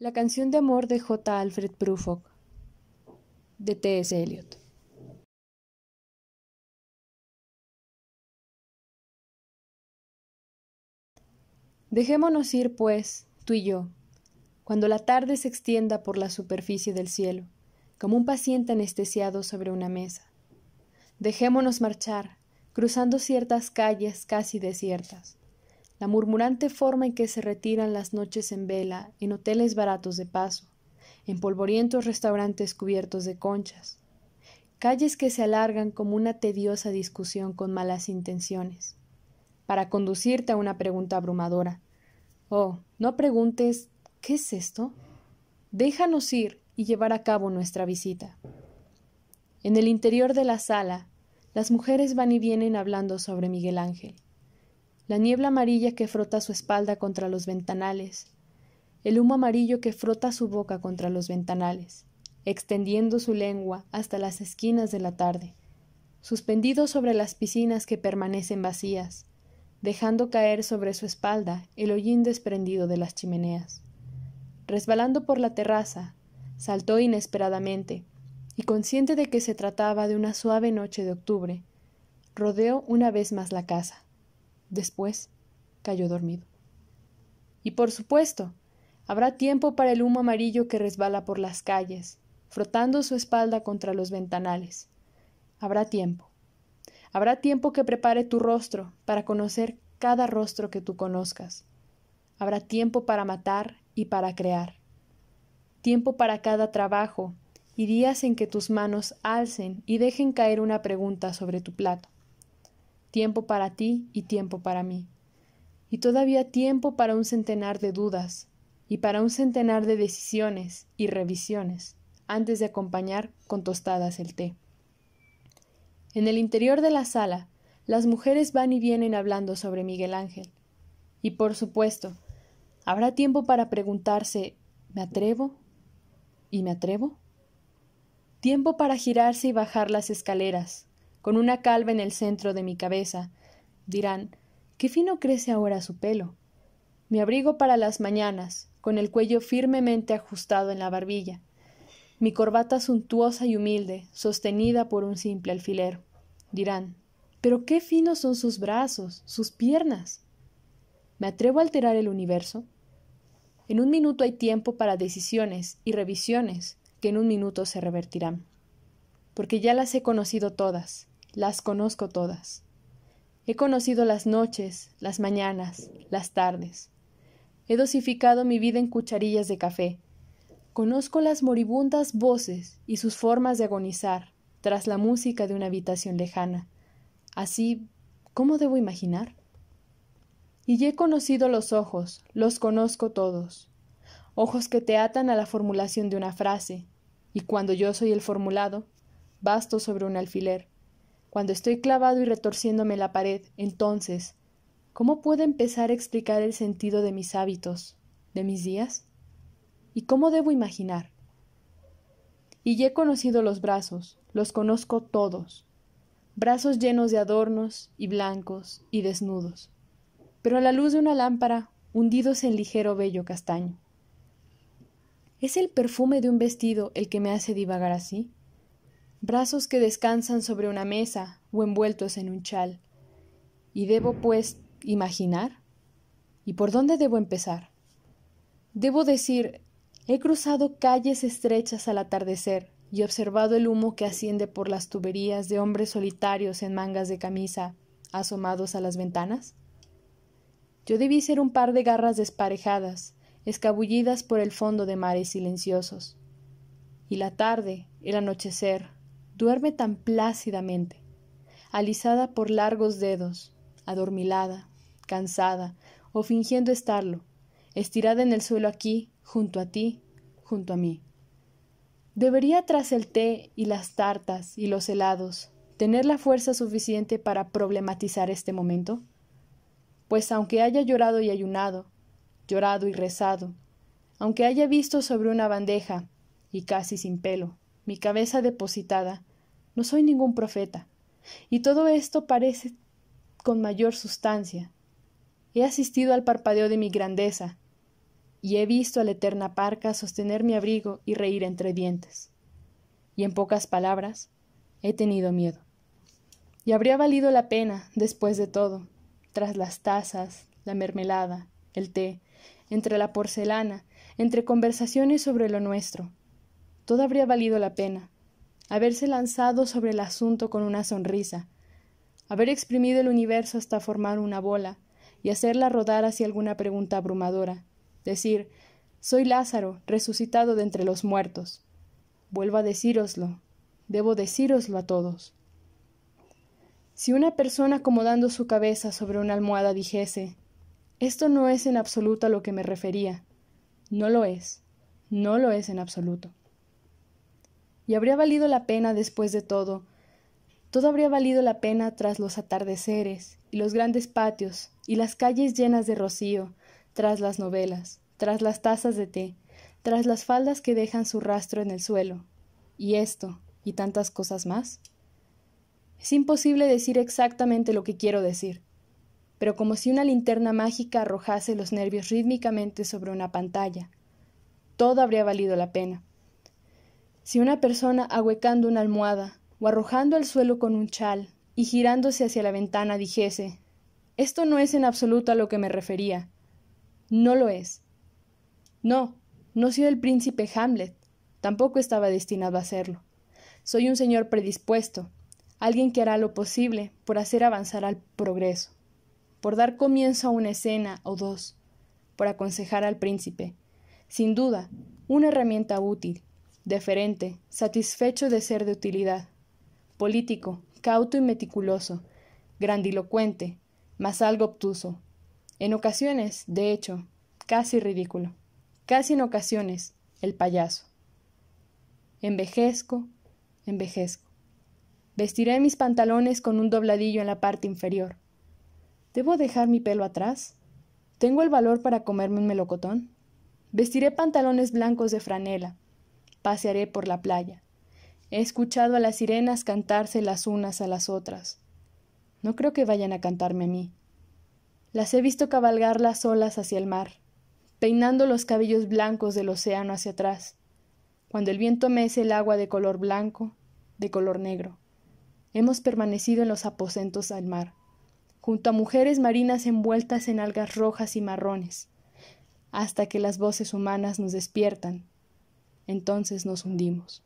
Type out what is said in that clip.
La canción de amor de J. Alfred Prufrock de T.S. Eliot. Dejémonos ir, pues, tú y yo, cuando la tarde se extienda por la superficie del cielo, como un paciente anestesiado sobre una mesa. Dejémonos marchar, cruzando ciertas calles casi desiertas, la murmurante forma en que se retiran las noches en vela en hoteles baratos de paso, en polvorientos restaurantes cubiertos de conchas, calles que se alargan como una tediosa discusión con malas intenciones, para conducirte a una pregunta abrumadora. Oh, no preguntes ¿qué es esto? Déjanos ir y llevar a cabo nuestra visita. En el interior de la sala, las mujeres van y vienen hablando sobre Miguel Ángel la niebla amarilla que frota su espalda contra los ventanales, el humo amarillo que frota su boca contra los ventanales, extendiendo su lengua hasta las esquinas de la tarde, suspendido sobre las piscinas que permanecen vacías, dejando caer sobre su espalda el hollín desprendido de las chimeneas. Resbalando por la terraza, saltó inesperadamente, y consciente de que se trataba de una suave noche de octubre, rodeó una vez más la casa. Después cayó dormido. Y por supuesto, habrá tiempo para el humo amarillo que resbala por las calles, frotando su espalda contra los ventanales. Habrá tiempo. Habrá tiempo que prepare tu rostro para conocer cada rostro que tú conozcas. Habrá tiempo para matar y para crear. Tiempo para cada trabajo y días en que tus manos alcen y dejen caer una pregunta sobre tu plato tiempo para ti y tiempo para mí. Y todavía tiempo para un centenar de dudas y para un centenar de decisiones y revisiones antes de acompañar con tostadas el té. En el interior de la sala, las mujeres van y vienen hablando sobre Miguel Ángel. Y por supuesto, habrá tiempo para preguntarse ¿me atrevo? ¿Y me atrevo? Tiempo para girarse y bajar las escaleras, con una calva en el centro de mi cabeza. Dirán, qué fino crece ahora su pelo. Mi abrigo para las mañanas, con el cuello firmemente ajustado en la barbilla. Mi corbata suntuosa y humilde, sostenida por un simple alfiler. Dirán, pero qué finos son sus brazos, sus piernas. ¿Me atrevo a alterar el universo? En un minuto hay tiempo para decisiones y revisiones que en un minuto se revertirán, porque ya las he conocido todas, las conozco todas. He conocido las noches, las mañanas, las tardes. He dosificado mi vida en cucharillas de café. Conozco las moribundas voces y sus formas de agonizar tras la música de una habitación lejana. Así, ¿cómo debo imaginar? Y he conocido los ojos, los conozco todos. Ojos que te atan a la formulación de una frase, y cuando yo soy el formulado, basto sobre un alfiler. Cuando estoy clavado y retorciéndome la pared, entonces, ¿cómo puedo empezar a explicar el sentido de mis hábitos, de mis días? ¿Y cómo debo imaginar? Y ya he conocido los brazos, los conozco todos, brazos llenos de adornos y blancos y desnudos, pero a la luz de una lámpara hundidos en ligero vello castaño. ¿Es el perfume de un vestido el que me hace divagar así? brazos que descansan sobre una mesa o envueltos en un chal. ¿Y debo, pues, imaginar? ¿Y por dónde debo empezar? Debo decir, he cruzado calles estrechas al atardecer y observado el humo que asciende por las tuberías de hombres solitarios en mangas de camisa, asomados a las ventanas. Yo debí ser un par de garras desparejadas, escabullidas por el fondo de mares silenciosos. Y la tarde, el anochecer, duerme tan plácidamente, alisada por largos dedos, adormilada, cansada, o fingiendo estarlo, estirada en el suelo aquí, junto a ti, junto a mí. Debería tras el té y las tartas y los helados tener la fuerza suficiente para problematizar este momento? Pues aunque haya llorado y ayunado, llorado y rezado, aunque haya visto sobre una bandeja, y casi sin pelo, mi cabeza depositada, no soy ningún profeta. Y todo esto parece con mayor sustancia. He asistido al parpadeo de mi grandeza, y he visto a la eterna parca sostener mi abrigo y reír entre dientes. Y en pocas palabras, he tenido miedo. Y habría valido la pena, después de todo, tras las tazas, la mermelada, el té, entre la porcelana, entre conversaciones sobre lo nuestro. Todo habría valido la pena, haberse lanzado sobre el asunto con una sonrisa, haber exprimido el universo hasta formar una bola y hacerla rodar hacia alguna pregunta abrumadora, decir soy Lázaro, resucitado de entre los muertos. Vuelvo a decíroslo, debo decíroslo a todos. Si una persona acomodando su cabeza sobre una almohada dijese esto no es en absoluto a lo que me refería, no lo es, no lo es en absoluto y habría valido la pena después de todo. Todo habría valido la pena tras los atardeceres, y los grandes patios, y las calles llenas de rocío, tras las novelas, tras las tazas de té, tras las faldas que dejan su rastro en el suelo. Y esto, y tantas cosas más. Es imposible decir exactamente lo que quiero decir, pero como si una linterna mágica arrojase los nervios rítmicamente sobre una pantalla. Todo habría valido la pena. Si una persona ahuecando una almohada, o arrojando al suelo con un chal, y girándose hacia la ventana dijese Esto no es en absoluto a lo que me refería. No lo es. No, no soy el príncipe Hamlet. Tampoco estaba destinado a serlo. Soy un señor predispuesto, alguien que hará lo posible por hacer avanzar al progreso, por dar comienzo a una escena o dos, por aconsejar al príncipe. Sin duda, una herramienta útil, deferente, satisfecho de ser de utilidad, político, cauto y meticuloso, grandilocuente, mas algo obtuso, en ocasiones, de hecho, casi ridículo, casi en ocasiones, el payaso. Envejezco, envejezco. Vestiré mis pantalones con un dobladillo en la parte inferior. ¿Debo dejar mi pelo atrás? ¿Tengo el valor para comerme un melocotón? Vestiré pantalones blancos de franela, pasearé por la playa. He escuchado a las sirenas cantarse las unas a las otras. No creo que vayan a cantarme a mí. Las he visto cabalgar las olas hacia el mar, peinando los cabellos blancos del océano hacia atrás, cuando el viento mece el agua de color blanco, de color negro. Hemos permanecido en los aposentos al mar, junto a mujeres marinas envueltas en algas rojas y marrones, hasta que las voces humanas nos despiertan entonces nos hundimos.